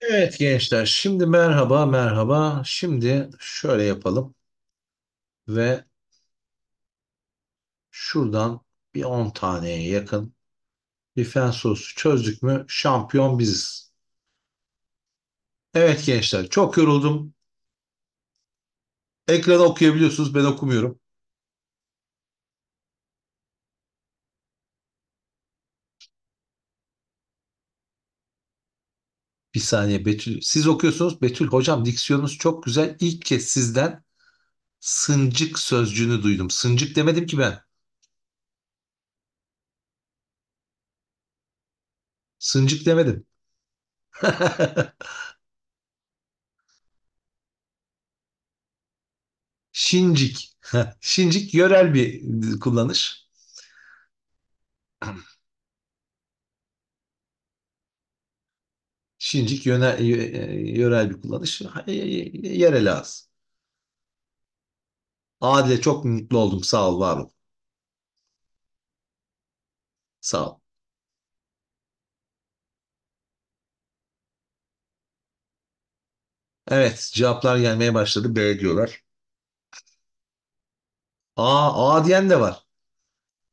Evet gençler, şimdi merhaba, merhaba. Şimdi şöyle yapalım ve şuradan bir 10 taneye yakın bir fen sorusu çözdük mü şampiyon biziz. Evet gençler, çok yoruldum. Ekranı okuyabiliyorsunuz, ben okumuyorum. Bir saniye Betül. Siz okuyorsunuz. Betül hocam diksiyonunuz çok güzel. İlk kez sizden sıncık sözcüğünü duydum. Sıncık demedim ki ben. Sıncık demedim. Şincik. Şincik yörel bir kullanış. Şincik yöne, e, e, yörel bir kullanış. E, Yerel ağız. Adile çok mutlu oldum. Sağ ol, var ol. Sağ ol. Evet, cevaplar gelmeye başladı. B diyorlar. A, A diyen de var.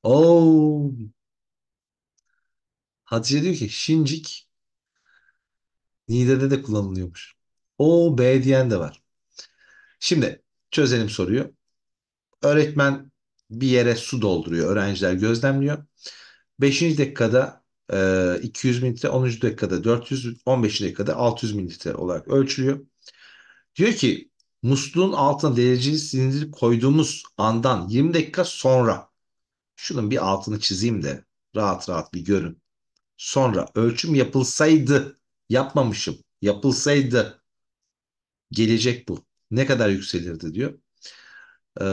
Oo. Hatice diyor ki Şincik Niğde'de de kullanılıyormuş. O B diyen de var. Şimdi çözelim soruyu. Öğretmen bir yere su dolduruyor. Öğrenciler gözlemliyor. 5. dakikada 200 e, mililitre, 10. dakikada 400, 15. dakikada 600 mililitre olarak ölçülüyor. Diyor ki musluğun altına dereceli silindir koyduğumuz andan 20 dakika sonra şunun bir altını çizeyim de rahat rahat bir görün. Sonra ölçüm yapılsaydı Yapmamışım. Yapılsaydı gelecek bu. Ne kadar yükselirdi diyor. Ee,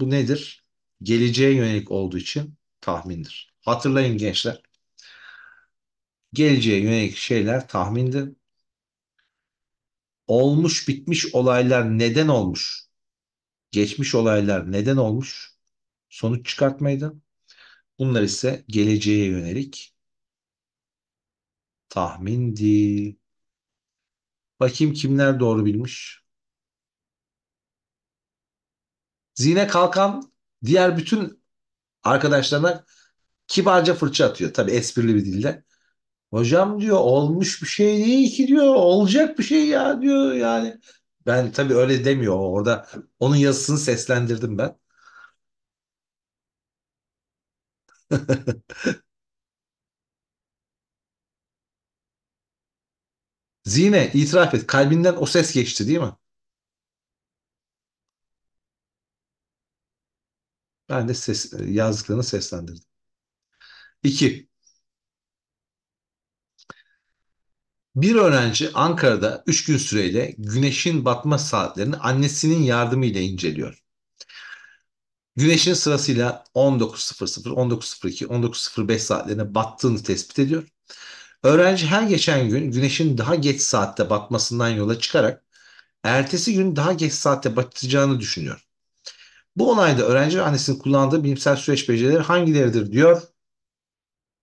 bu nedir? Geleceğe yönelik olduğu için tahmindir. Hatırlayın gençler. Geleceğe yönelik şeyler tahmindir. Olmuş bitmiş olaylar neden olmuş? Geçmiş olaylar neden olmuş? Sonuç çıkartmaydı. Bunlar ise geleceğe yönelik Tahmindi. Bakayım kimler doğru bilmiş. Zine Kalkan diğer bütün arkadaşlarına kibarca fırça atıyor. tabi esprili bir dilde. Hocam diyor olmuş bir şey değil ki diyor. Olacak bir şey ya diyor yani. Ben tabi öyle demiyor orada. Onun yazısını seslendirdim ben. Zine itiraf et. Kalbinden o ses geçti değil mi? Ben de ses, yazdıklarını seslendirdim. 2. Bir öğrenci Ankara'da 3 gün süreyle güneşin batma saatlerini annesinin yardımıyla inceliyor. Güneşin sırasıyla 19.00, 19.02, 19.05 saatlerine battığını tespit ediyor. Öğrenci her geçen gün güneşin daha geç saatte batmasından yola çıkarak ertesi gün daha geç saatte batacağını düşünüyor. Bu olayda öğrenci ve annesinin kullandığı bilimsel süreç becerileri hangileridir diyor.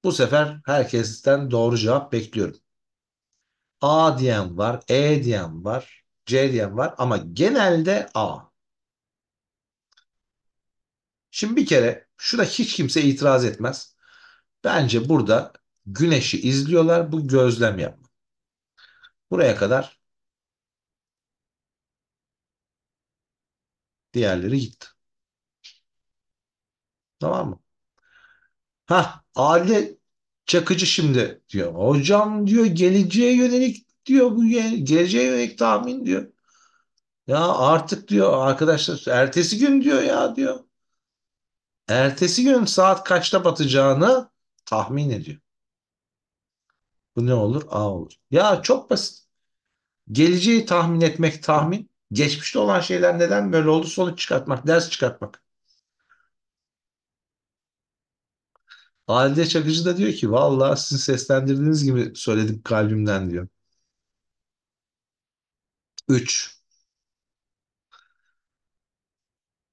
Bu sefer herkesten doğru cevap bekliyorum. A diyen var, E diyen var, C diyen var ama genelde A. Şimdi bir kere şuna hiç kimse itiraz etmez. Bence burada güneşi izliyorlar. Bu gözlem yapma. Buraya kadar diğerleri gitti. Tamam mı? Ha, aile Çakıcı şimdi diyor. Hocam diyor geleceğe yönelik diyor bu geleceğe yönelik tahmin diyor. Ya artık diyor arkadaşlar ertesi gün diyor ya diyor. Ertesi gün saat kaçta batacağını tahmin ediyor. Bu ne olur? A olur. Ya çok basit. Geleceği tahmin etmek tahmin. Geçmişte olan şeyler neden böyle oldu? Sonuç çıkartmak, ders çıkartmak. Halide Çakıcı da diyor ki vallahi sizin seslendirdiğiniz gibi söyledim kalbimden diyor. 3.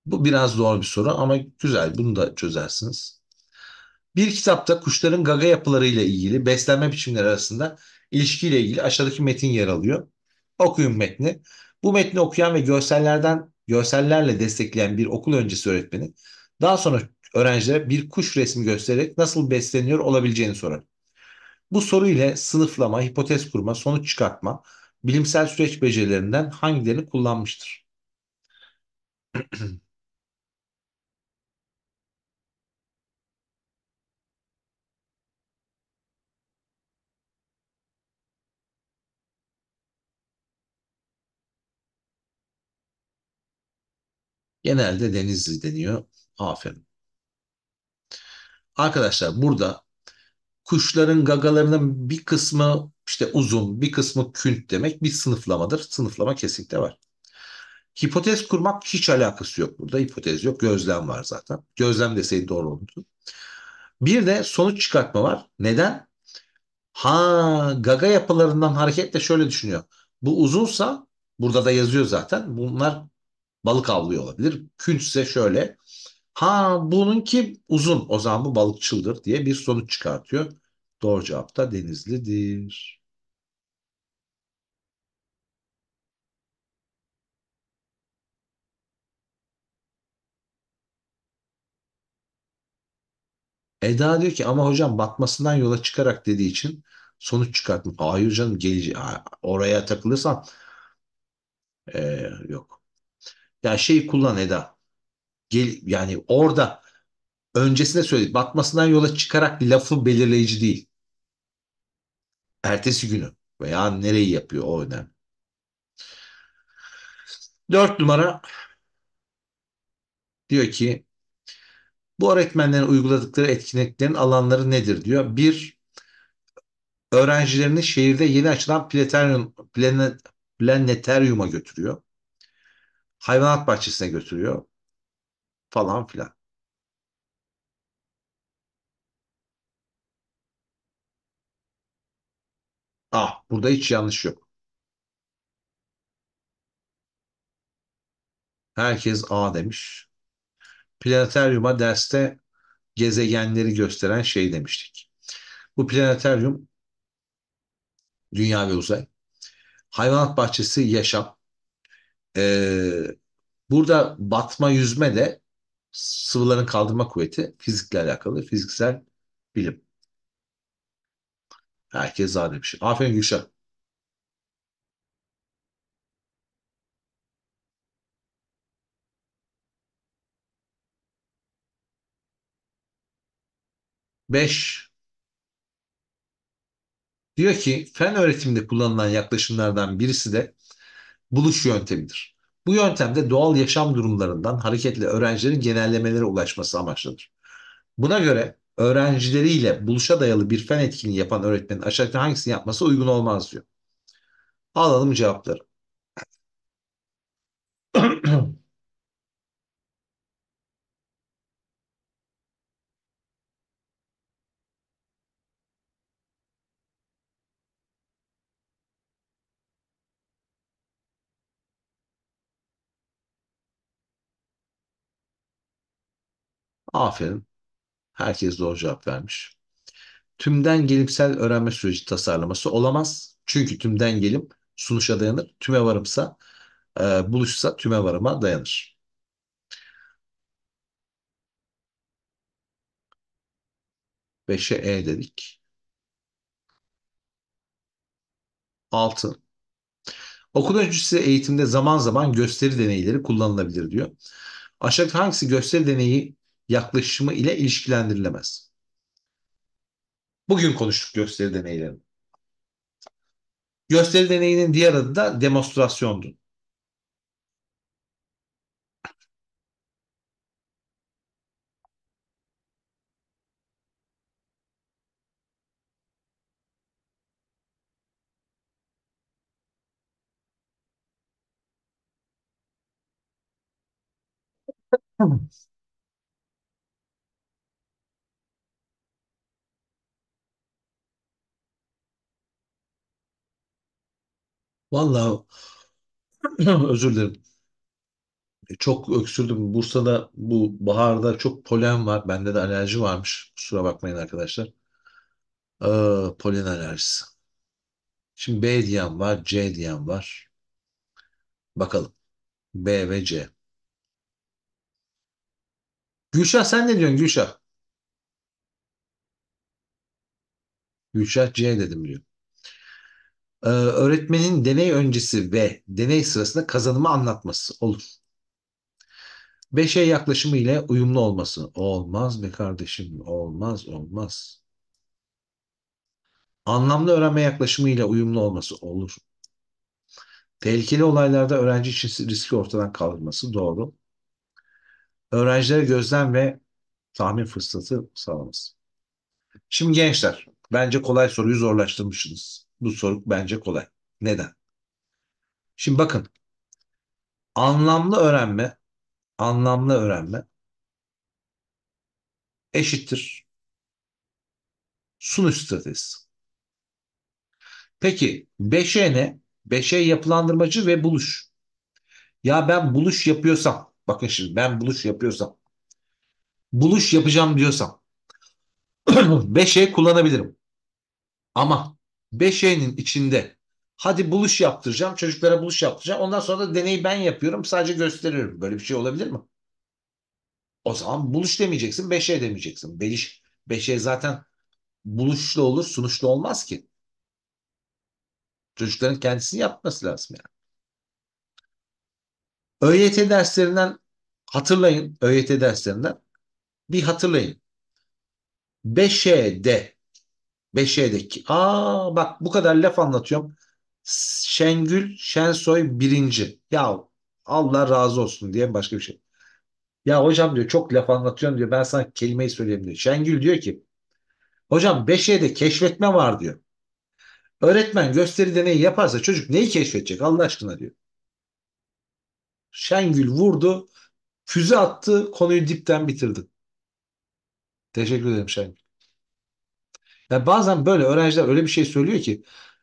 Bu biraz zor bir soru ama güzel. Bunu da çözersiniz. Bir kitapta kuşların gaga yapılarıyla ilgili beslenme biçimleri arasında ilişkiyle ilgili aşağıdaki metin yer alıyor. Okuyun metni. Bu metni okuyan ve görsellerden görsellerle destekleyen bir okul öncesi öğretmeni daha sonra öğrencilere bir kuş resmi göstererek nasıl besleniyor olabileceğini sorar. Bu soru ile sınıflama, hipotez kurma, sonuç çıkartma, bilimsel süreç becerilerinden hangilerini kullanmıştır? Genelde Denizli deniyor. Aferin. Arkadaşlar burada kuşların gagalarının bir kısmı işte uzun, bir kısmı künt demek bir sınıflamadır. Sınıflama kesinlikle var. Hipotez kurmak hiç alakası yok burada. Hipotez yok. Gözlem var zaten. Gözlem deseydi doğru olurdu. Bir de sonuç çıkartma var. Neden? Ha gaga yapılarından hareketle şöyle düşünüyor. Bu uzunsa burada da yazıyor zaten. Bunlar balık avlıyor olabilir. Künçse şöyle ha bununki uzun o zaman bu balıkçıldır diye bir sonuç çıkartıyor. Doğru cevap da denizlidir. Eda diyor ki ama hocam batmasından yola çıkarak dediği için sonuç çıkartmış. Hayır canım gelece oraya takılırsan ee, yok. Ya şey kullan Eda. Gel, yani orada öncesinde söyledi Batmasından yola çıkarak lafı belirleyici değil. Ertesi günü veya nereyi yapıyor o önemli. Dört numara diyor ki bu öğretmenlerin uyguladıkları etkinliklerin alanları nedir diyor. Bir, öğrencilerini şehirde yeni açılan planetaryum, planetaryuma götürüyor hayvanat bahçesine götürüyor falan filan. Ah burada hiç yanlış yok. Herkes A demiş. Planetaryuma derste gezegenleri gösteren şey demiştik. Bu planetaryum dünya ve uzay. Hayvanat bahçesi yaşam. Ee, burada batma yüzme de sıvıların kaldırma kuvveti fizikle alakalı. Fiziksel bilim. Herkes A demiş. Şey. Aferin Gülşah. Beş. Diyor ki fen öğretiminde kullanılan yaklaşımlardan birisi de buluş yöntemidir. Bu yöntemde doğal yaşam durumlarından hareketle öğrencilerin genellemelere ulaşması amaçlanır. Buna göre öğrencileriyle buluşa dayalı bir fen etkinliği yapan öğretmenin aşağıdaki hangisini yapması uygun olmaz diyor. Alalım cevapları. Aferin. Herkes doğru cevap vermiş. Tümden gelimsel öğrenme süreci tasarlaması olamaz. Çünkü tümden gelim sunuşa dayanır. Tüme varımsa, e, buluşsa tüme varıma dayanır. Beşe E dedik. Altı. Okul öncesi eğitimde zaman zaman gösteri deneyleri kullanılabilir diyor. Aşağıdaki hangisi gösteri deneyi yaklaşımı ile ilişkilendirilemez. Bugün konuştuk gösteri deneylerini. Gösteri deneyinin diğer adı da demonstrasyondu. Tamam. Vallahi özür dilerim. E, çok öksürdüm. Bursa'da bu baharda çok polen var. Bende de alerji varmış. Kusura bakmayın arkadaşlar. Ee, polen alerjisi. Şimdi B diyen var, C diyen var. Bakalım. B ve C. Gülşah sen ne diyorsun Gülşah? Gülşah C dedim diyor. Ee, öğretmenin deney öncesi ve deney sırasında kazanımı anlatması olur. 5'e yaklaşımı ile uyumlu olması. Olmaz be kardeşim, olmaz, olmaz. Anlamlı öğrenme yaklaşımı ile uyumlu olması olur. Tehlikeli olaylarda öğrenci için riski ortadan kaldırması doğru. Öğrencilere gözlem ve tahmin fırsatı sağlaması. Şimdi gençler, bence kolay soruyu zorlaştırmışsınız. Bu soru bence kolay. Neden? Şimdi bakın. Anlamlı öğrenme, anlamlı öğrenme eşittir sunuş stratejisi. Peki 5'e ne? 5'e yapılandırmacı ve buluş. Ya ben buluş yapıyorsam, bakın şimdi ben buluş yapıyorsam, buluş yapacağım diyorsam 5'e kullanabilirim. Ama 5Y'nin içinde hadi buluş yaptıracağım çocuklara buluş yaptıracağım ondan sonra da deneyi ben yapıyorum sadece gösteriyorum böyle bir şey olabilir mi? O zaman buluş demeyeceksin 5Y şey demeyeceksin. Beliş 5Y şey zaten buluşlu olur sunuşlu olmaz ki. Çocukların kendisini yapması lazım yani. ÖYT derslerinden hatırlayın. ÖYT derslerinden bir hatırlayın. 5Y'de 5'e dek. Aa bak bu kadar laf anlatıyorum. Şengül Şensoy birinci. Ya Allah razı olsun diye başka bir şey. Ya hocam diyor çok laf anlatıyorum diyor. Ben sana kelimeyi söyleyeyim diyor. Şengül diyor ki hocam 5'e de keşfetme var diyor. Öğretmen gösteri deneyi yaparsa çocuk neyi keşfedecek Allah aşkına diyor. Şengül vurdu, füze attı, konuyu dipten bitirdi. Teşekkür ederim Şengül. Yani bazen böyle öğrenciler öyle bir şey söylüyor ki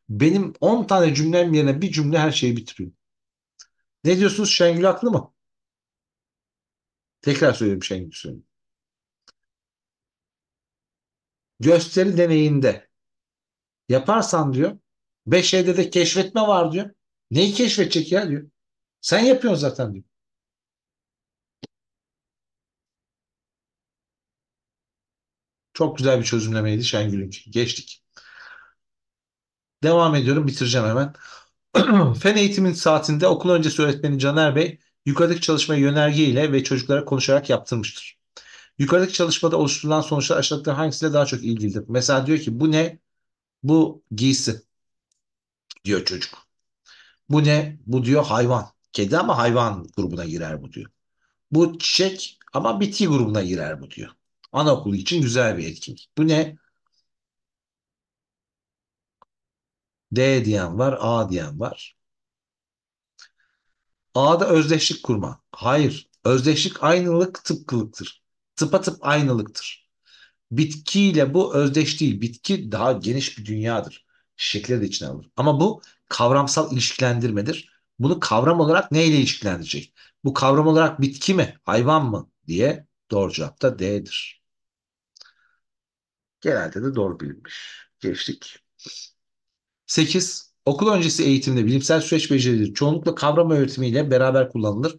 benim 10 tane cümlem yerine bir cümle her şeyi bitiriyor. Ne diyorsunuz Şengül haklı mı? Tekrar söylüyorum Şengül söylüyorum. Gösteri deneyinde yaparsan diyor 5 şeyde de keşfetme var diyor. Neyi keşfedecek ya diyor. Sen yapıyorsun zaten diyor. Çok güzel bir çözümlemeydi Şengül'ünki. Geçtik. Devam ediyorum. Bitireceğim hemen. Fen eğitimin saatinde okul öncesi öğretmeni Caner Bey yukarıdaki çalışmayı yönerge ile ve çocuklara konuşarak yaptırmıştır. Yukarıdaki çalışmada oluşturulan sonuçlar aşağıdaki hangisiyle daha çok ilgilidir? Mesela diyor ki bu ne? Bu giysi diyor çocuk. Bu ne? Bu diyor hayvan. Kedi ama hayvan grubuna girer bu diyor. Bu çiçek ama bitki grubuna girer bu diyor anaokulu için güzel bir etkinlik. Bu ne? D diyen var, A diyen var. A'da özdeşlik kurma. Hayır. Özdeşlik aynılık tıpkılıktır. tıpa tıp aynılıktır. Bitkiyle bu özdeş değil. Bitki daha geniş bir dünyadır. Şekilleri de içine alır. Ama bu kavramsal ilişkilendirmedir. Bunu kavram olarak neyle ilişkilendirecek? Bu kavram olarak bitki mi, hayvan mı diye doğru cevap da D'dir. Genelde de doğru bilinmiş. Geçtik. 8. Okul öncesi eğitimde bilimsel süreç becerileri çoğunlukla kavram öğretimiyle beraber kullanılır.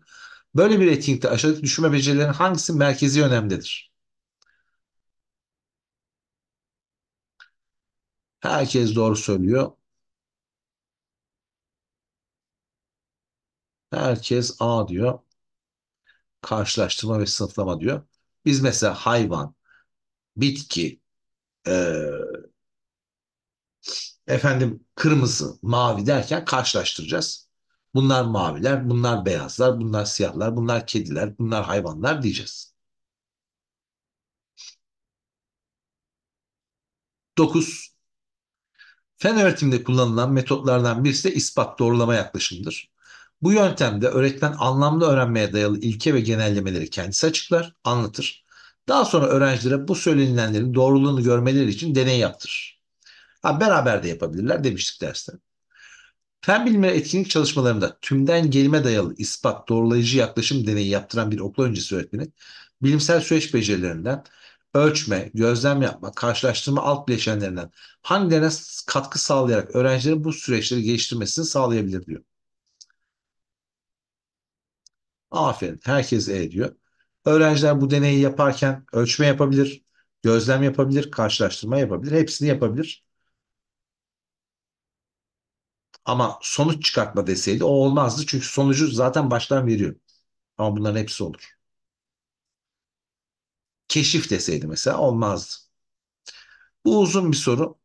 Böyle bir etkinlikte aşağıdaki düşünme becerilerinin hangisi merkezi önemlidir? Herkes doğru söylüyor. Herkes A diyor. Karşılaştırma ve sınıflama diyor. Biz mesela hayvan, bitki, e, efendim kırmızı, mavi derken karşılaştıracağız. Bunlar maviler, bunlar beyazlar, bunlar siyahlar, bunlar kediler, bunlar hayvanlar diyeceğiz. 9. Fen öğretiminde kullanılan metotlardan birisi de ispat doğrulama yaklaşımıdır. Bu yöntemde öğretmen anlamlı öğrenmeye dayalı ilke ve genellemeleri kendisi açıklar, anlatır. Daha sonra öğrencilere bu söylenilenlerin doğruluğunu görmeleri için deney yaptırır. Ha, beraber de yapabilirler demiştik derste. Fen bilimleri etkinlik çalışmalarında tümden gelime dayalı ispat doğrulayıcı yaklaşım deneyi yaptıran bir okul öncesi öğretmeni bilimsel süreç becerilerinden ölçme, gözlem yapma, karşılaştırma alt bileşenlerinden hangilerine katkı sağlayarak öğrencilerin bu süreçleri geliştirmesini sağlayabilir diyor. Aferin. Herkes E diyor. Öğrenciler bu deneyi yaparken ölçme yapabilir, gözlem yapabilir, karşılaştırma yapabilir, hepsini yapabilir. Ama sonuç çıkartma deseydi o olmazdı çünkü sonucu zaten baştan veriyor. Ama bunların hepsi olur. Keşif deseydi mesela olmazdı. Bu uzun bir soru.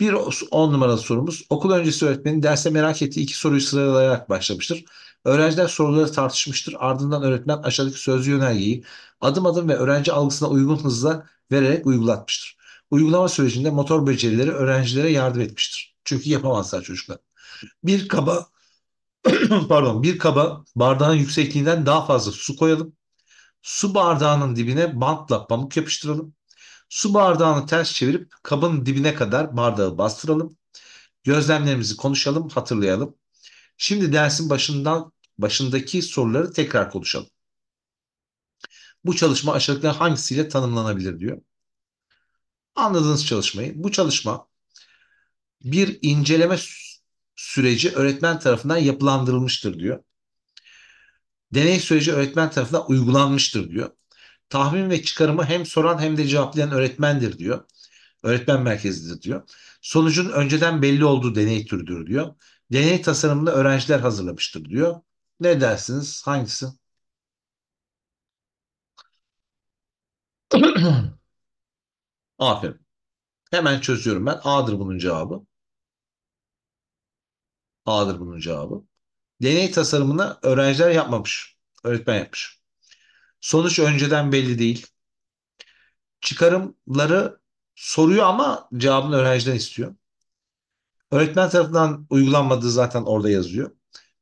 Bir on numaralı sorumuz. Okul öncesi öğretmenin derse merak ettiği iki soruyu sıralayarak başlamıştır. Öğrenciler soruları tartışmıştır. Ardından öğretmen aşağıdaki sözlü yönergeyi adım adım ve öğrenci algısına uygun hızla vererek uygulatmıştır. Uygulama sürecinde motor becerileri öğrencilere yardım etmiştir. Çünkü yapamazlar çocuklar. Bir kaba pardon bir kaba bardağın yüksekliğinden daha fazla su koyalım. Su bardağının dibine bantla pamuk yapıştıralım. Su bardağını ters çevirip kabın dibine kadar bardağı bastıralım. Gözlemlerimizi konuşalım, hatırlayalım. Şimdi dersin başından başındaki soruları tekrar konuşalım. Bu çalışma aşağıdakiler hangisiyle tanımlanabilir diyor. Anladığınız çalışmayı. Bu çalışma bir inceleme süreci öğretmen tarafından yapılandırılmıştır diyor. Deney süreci öğretmen tarafından uygulanmıştır diyor. Tahmin ve çıkarımı hem soran hem de cevaplayan öğretmendir diyor. Öğretmen merkezidir diyor. Sonucun önceden belli olduğu deney türüdür diyor deney tasarımlı öğrenciler hazırlamıştır diyor. Ne dersiniz? Hangisi? Aferin. Hemen çözüyorum ben. A'dır bunun cevabı. A'dır bunun cevabı. Deney tasarımını öğrenciler yapmamış. Öğretmen yapmış. Sonuç önceden belli değil. Çıkarımları soruyor ama cevabını öğrenciden istiyor. Öğretmen tarafından uygulanmadığı zaten orada yazıyor.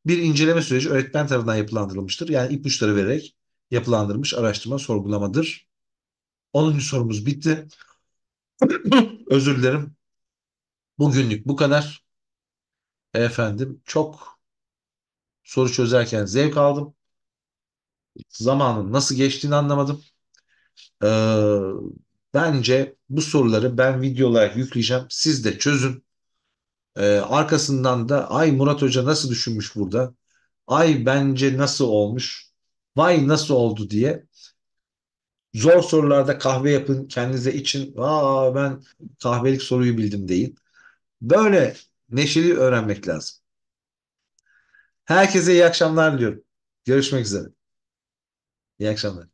Bir inceleme süreci öğretmen tarafından yapılandırılmıştır. Yani ipuçları vererek yapılandırmış araştırma sorgulamadır. 10. sorumuz bitti. Özür dilerim. Bugünlük bu kadar. Efendim çok soru çözerken zevk aldım. Zamanın nasıl geçtiğini anlamadım. Ee, bence bu soruları ben video olarak yükleyeceğim. Siz de çözün. Ee, arkasından da ay Murat Hoca nasıl düşünmüş burada? Ay bence nasıl olmuş? Vay nasıl oldu diye zor sorularda kahve yapın kendinize için. Aa ben kahvelik soruyu bildim deyin. Böyle neşeli öğrenmek lazım. Herkese iyi akşamlar diliyorum. Görüşmek üzere. İyi akşamlar.